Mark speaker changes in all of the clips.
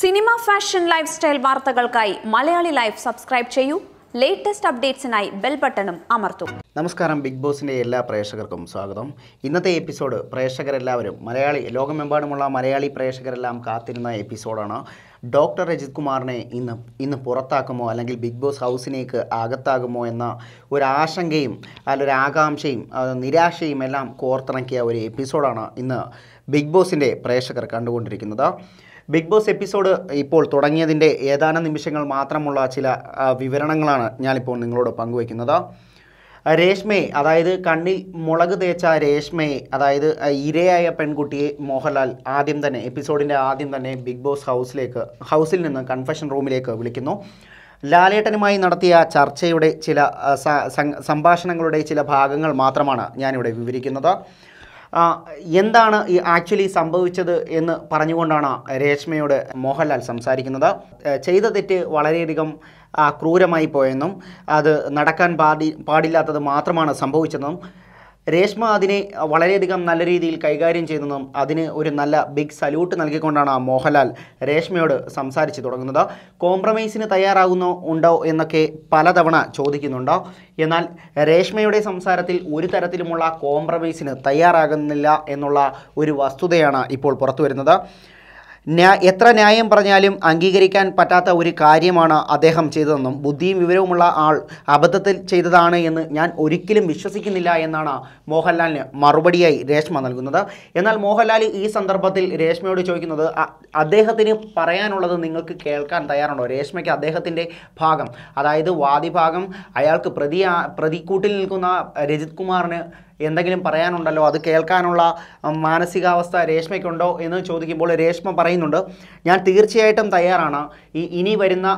Speaker 1: cinema fashion lifestyle വാർത്തകൾക്കായി Malayali life subscribe ചെയ്യൂ latest അപ്ഡേറ്റ്സിനായി ബെൽ ബട്ടണും അമർത്തും നമസ്കാരം ബിഗ് ബോസിൻ്റെ എല്ലാ പ്രേക്ഷകർക്കും സ്വാഗതം ഇന്നത്തെ എപ്പിസോഡ് പ്രേക്ഷകരെല്ലാവരും മലയാളി ലോകമെമ്പാടുമുള്ള മലയാളി പ്രേക്ഷകരെല്ലാം കാത്തിരുന്ന എപ്പിസോഡാണ് ഡോക്ടർ രജിത് കുമാറിനെ ഇന്ന് ഇന്ന് പുറത്താക്കുമോ അല്ലെങ്കിൽ ബിഗ് ബോസ് ഹൗസിനേക്ക് അകത്താകുമോ എന്ന ഒരു ആശങ്കയും അല്ലൊരു ആകാംക്ഷയും നിരാശയും എല്ലാം കോർത്തിണക്കിയ ഒരു എപ്പിസോഡാണ് ഇന്ന് ബിഗ് ബോസിൻ്റെ പ്രേക്ഷകർ കണ്ടുകൊണ്ടിരിക്കുന്നത് ബിഗ് ബോസ് എപ്പിസോഡ് ഇപ്പോൾ തുടങ്ങിയതിൻ്റെ ഏതാനും നിമിഷങ്ങൾ മാത്രമുള്ള ചില വിവരണങ്ങളാണ് ഞാനിപ്പോൾ നിങ്ങളോട് പങ്കുവയ്ക്കുന്നത് രേഷ്മയെ അതായത് കണ്ണിൽ മുളക് തേച്ച രേഷ്മയെ അതായത് ഇരയായ പെൺകുട്ടിയെ മോഹൻലാൽ ആദ്യം തന്നെ എപ്പിസോഡിൻ്റെ ആദ്യം തന്നെ ബിഗ് ബോസ് ഹൗസിലേക്ക് ഹൗസിൽ നിന്ന് കൺഫഷൻ റൂമിലേക്ക് വിളിക്കുന്നു ലാലേട്ടനുമായി നടത്തിയ ചർച്ചയുടെ ചില സംഭാഷണങ്ങളുടെ ചില ഭാഗങ്ങൾ മാത്രമാണ് ഞാനിവിടെ വിവരിക്കുന്നത് എന്താണ് ഈ ആക്ച്വലി സംഭവിച്ചത് എന്ന് പറഞ്ഞുകൊണ്ടാണ് രേഷ്മയോട് മോഹൻലാൽ സംസാരിക്കുന്നത് ചെയ്ത തെറ്റ് വളരെയധികം ക്രൂരമായി പോയെന്നും അത് നടക്കാൻ പാടി പാടില്ലാത്തത് മാത്രമാണ് സംഭവിച്ചതെന്നും രേഷ്മ അതിനെ വളരെയധികം നല്ല രീതിയിൽ കൈകാര്യം ചെയ്യുന്നതും അതിന് ഒരു നല്ല ബിഗ് സല്യൂട്ട് നൽകിക്കൊണ്ടാണ് മോഹൻലാൽ രേഷ്മയോട് സംസാരിച്ച് തുടങ്ങുന്നത് കോംപ്രമൈസിന് തയ്യാറാകുന്നോ ഉണ്ടോ എന്നൊക്കെ പലതവണ ചോദിക്കുന്നുണ്ടോ എന്നാൽ രേഷ്മയുടെ സംസാരത്തിൽ ഒരു തരത്തിലുമുള്ള കോംപ്രമൈസിന് തയ്യാറാകുന്നില്ല എന്നുള്ള ഒരു വസ്തുതയാണ് ഇപ്പോൾ പുറത്തു വരുന്നത് എത്ര ന്യായം പറഞ്ഞാലും അംഗീകരിക്കാൻ പറ്റാത്ത ഒരു കാര്യമാണ് അദ്ദേഹം ചെയ്തതെന്നും ബുദ്ധിയും വിവരവുമുള്ള ആൾ അബദ്ധത്തിൽ ചെയ്തതാണ് എന്ന് ഞാൻ ഒരിക്കലും വിശ്വസിക്കുന്നില്ല എന്നാണ് മോഹൻലാലിന് മറുപടിയായി രേഷ്മ നൽകുന്നത് എന്നാൽ മോഹൻലാൽ ഈ സന്ദർഭത്തിൽ രേഷ്മയോട് ചോദിക്കുന്നത് അദ്ദേഹത്തിന് പറയാനുള്ളത് നിങ്ങൾക്ക് കേൾക്കാൻ തയ്യാറുണ്ടോ രേഷ്മയ്ക്ക് അദ്ദേഹത്തിൻ്റെ ഭാഗം അതായത് വാദിഭാഗം അയാൾക്ക് പ്രതി പ്രതിക്കൂട്ടിൽ നിൽക്കുന്ന രജിത് കുമാറിന് എന്തെങ്കിലും പറയാനുണ്ടല്ലോ അത് കേൾക്കാനുള്ള മാനസികാവസ്ഥ രേഷ്മയ്ക്കുണ്ടോ എന്ന് ചോദിക്കുമ്പോൾ രേഷ്മ പറയുന്നുണ്ട് ഞാൻ തീർച്ചയായിട്ടും തയ്യാറാണ് ഈ ഇനി വരുന്ന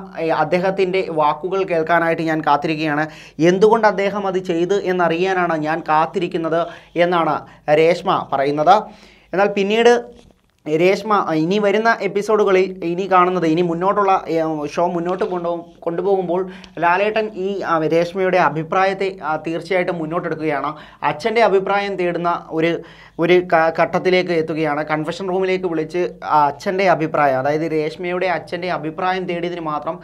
Speaker 1: അദ്ദേഹത്തിൻ്റെ വാക്കുകൾ കേൾക്കാനായിട്ട് ഞാൻ കാത്തിരിക്കുകയാണ് എന്തുകൊണ്ട് അദ്ദേഹം അത് ചെയ്തു എന്നറിയാനാണ് ഞാൻ കാത്തിരിക്കുന്നത് എന്നാണ് രേഷ്മ പറയുന്നത് എന്നാൽ പിന്നീട് രേഷ്മ ഇനി വരുന്ന എപ്പിസോഡുകളിൽ ഇനി കാണുന്നത് ഇനി മുന്നോട്ടുള്ള ഷോ മുന്നോട്ട് കൊണ്ടുപോകും കൊണ്ടുപോകുമ്പോൾ ലാലേട്ടൻ ഈ രേഷ്മയുടെ അഭിപ്രായത്തെ തീർച്ചയായിട്ടും മുന്നോട്ടെടുക്കുകയാണ് അച്ഛൻ്റെ അഭിപ്രായം തേടുന്ന ഒരു ഒരു ഘട്ടത്തിലേക്ക് എത്തുകയാണ് കൺഫെഷൻ റൂമിലേക്ക് വിളിച്ച് അച്ഛൻ്റെ അഭിപ്രായം അതായത് രേഷ്മയുടെ അച്ഛൻ്റെ അഭിപ്രായം തേടിയതിന് മാത്രം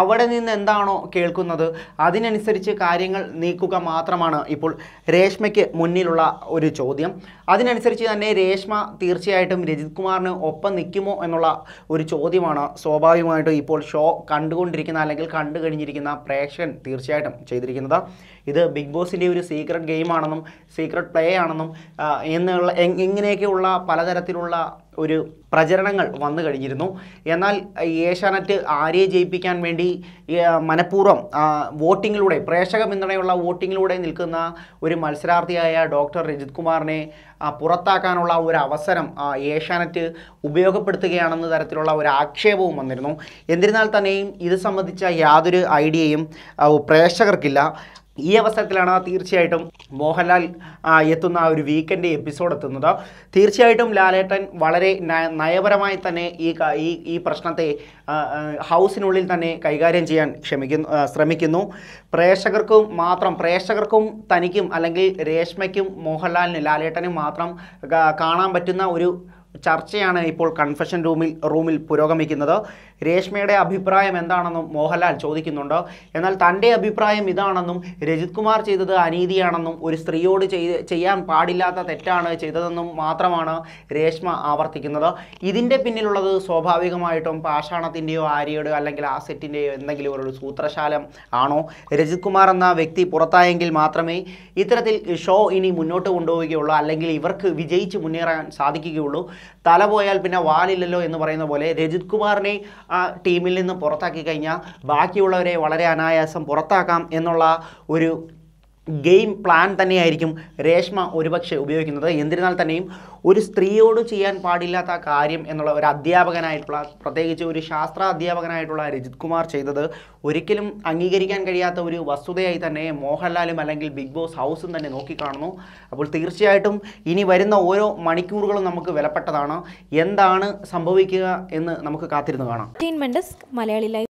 Speaker 1: അവിടെ നിന്ന് എന്താണോ കേൾക്കുന്നത് അതിനനുസരിച്ച് കാര്യങ്ങൾ നീക്കുക മാത്രമാണ് ഇപ്പോൾ രേഷ്മയ്ക്ക് മുന്നിലുള്ള ഒരു ചോദ്യം അതിനനുസരിച്ച് തന്നെ രേഷ്മ തീർച്ചയായിട്ടും രജിത് കുമാറിന് ഒപ്പം നിൽക്കുമോ എന്നുള്ള ഒരു ചോദ്യമാണ് സ്വാഭാവികമായിട്ടും ഇപ്പോൾ ഷോ കണ്ടുകൊണ്ടിരിക്കുന്ന അല്ലെങ്കിൽ കണ്ടു കഴിഞ്ഞിരിക്കുന്ന പ്രേക്ഷകൻ തീർച്ചയായിട്ടും ചെയ്തിരിക്കുന്നത് ഇത് ബിഗ് ബോസിൻ്റെ ഒരു സീക്രട്ട് ഗെയിമാണെന്നും സീക്രട്ട് പ്ലേ ആണെന്നും എന്നുള്ള ഇങ്ങനെയൊക്കെയുള്ള പലതരത്തിലുള്ള ഒരു പ്രചരണങ്ങൾ വന്നു കഴിഞ്ഞിരുന്നു എന്നാൽ ഏഷ്യാനെറ്റ് ആരെയെ ജയിപ്പിക്കാൻ വേണ്ടി മനഃപൂർവ്വം വോട്ടിങ്ങിലൂടെ പ്രേക്ഷക പിന്തുണയുള്ള വോട്ടിങ്ങിലൂടെ നിൽക്കുന്ന ഒരു മത്സരാർത്ഥിയായ ഡോക്ടർ രജിത് കുമാറിനെ പുറത്താക്കാനുള്ള ഒരു അവസരം ഏഷ്യാനെറ്റ് ഉപയോഗപ്പെടുത്തുകയാണെന്ന തരത്തിലുള്ള ഒരു ആക്ഷേപവും വന്നിരുന്നു എന്നിരുന്നാൽ തന്നെയും ഇത് സംബന്ധിച്ച യാതൊരു ഐഡിയയും പ്രേക്ഷകർക്കില്ല ഈ അവസരത്തിലാണ് തീർച്ചയായിട്ടും മോഹൻലാൽ എത്തുന്ന ആ ഒരു വീക്കെൻഡ് എപ്പിസോഡ് എത്തുന്നത് തീർച്ചയായിട്ടും ലാലേട്ടൻ വളരെ നയപരമായി തന്നെ ഈ ഈ പ്രശ്നത്തെ ഹൗസിനുള്ളിൽ തന്നെ കൈകാര്യം ചെയ്യാൻ ക്ഷമിക്കുന്നു ശ്രമിക്കുന്നു പ്രേക്ഷകർക്കും മാത്രം പ്രേക്ഷകർക്കും തനിക്കും അല്ലെങ്കിൽ രേഷ്മയ്ക്കും മോഹൻലാലിന് ലാലേട്ടനും മാത്രം കാണാൻ പറ്റുന്ന ഒരു ചർച്ചയാണ് ഇപ്പോൾ കൺഫഷൻ റൂമിൽ റൂമിൽ പുരോഗമിക്കുന്നത് രേഷ്മയുടെ അഭിപ്രായം എന്താണെന്നും മോഹൻലാൽ ചോദിക്കുന്നുണ്ട് എന്നാൽ തൻ്റെ അഭിപ്രായം ഇതാണെന്നും രജിത് കുമാർ ചെയ്തത് അനീതിയാണെന്നും ഒരു സ്ത്രീയോട് ചെയ്യാൻ പാടില്ലാത്ത തെറ്റാണ് ചെയ്തതെന്നും മാത്രമാണ് രേഷ്മ ആവർത്തിക്കുന്നത് ഇതിൻ്റെ പിന്നിലുള്ളത് സ്വാഭാവികമായിട്ടും പാഷാണത്തിൻ്റെയോ ആര്യയുടെയോ അല്ലെങ്കിൽ ആസെറ്റിൻ്റെയോ എന്തെങ്കിലും ഒരു സൂത്രശാലം ആണോ രജിത് കുമാർ എന്ന വ്യക്തി പുറത്തായെങ്കിൽ മാത്രമേ ഇത്തരത്തിൽ ഷോ ഇനി മുന്നോട്ട് കൊണ്ടുപോവുകയുള്ളൂ അല്ലെങ്കിൽ ഇവർക്ക് വിജയിച്ച് മുന്നേറാൻ സാധിക്കുകയുള്ളൂ തല പോയാൽ പിന്നെ വാലില്ലല്ലോ എന്ന് പറയുന്ന പോലെ രജിത് കുമാറിനെ ടീമിൽ നിന്ന് പുറത്താക്കി കഴിഞ്ഞാൽ ബാക്കിയുള്ളവരെ വളരെ അനായാസം പുറത്താക്കാം എന്നുള്ള ഒരു ഗെയിം പ്ലാൻ തന്നെയായിരിക്കും രേഷ്മ ഒരുപക്ഷെ ഉപയോഗിക്കുന്നത് എന്നിരുന്നാൽ തന്നെയും ഒരു സ്ത്രീയോട് ചെയ്യാൻ പാടില്ലാത്ത കാര്യം എന്നുള്ള ഒരു അധ്യാപകനായിട്ടുള്ള പ്രത്യേകിച്ച് ഒരു ശാസ്ത്ര അധ്യാപകനായിട്ടുള്ള രജിത് കുമാർ ചെയ്തത് ഒരിക്കലും അംഗീകരിക്കാൻ കഴിയാത്ത ഒരു വസ്തുതയായി തന്നെ മോഹൻലാലും അല്ലെങ്കിൽ ബിഗ് ബോസ് ഹൗസും തന്നെ നോക്കിക്കാണുന്നു അപ്പോൾ തീർച്ചയായിട്ടും ഇനി വരുന്ന ഓരോ മണിക്കൂറുകളും നമുക്ക് വിലപ്പെട്ടതാണ് എന്താണ് സംഭവിക്കുക എന്ന് നമുക്ക് കാത്തിരുന്ന് കാണാം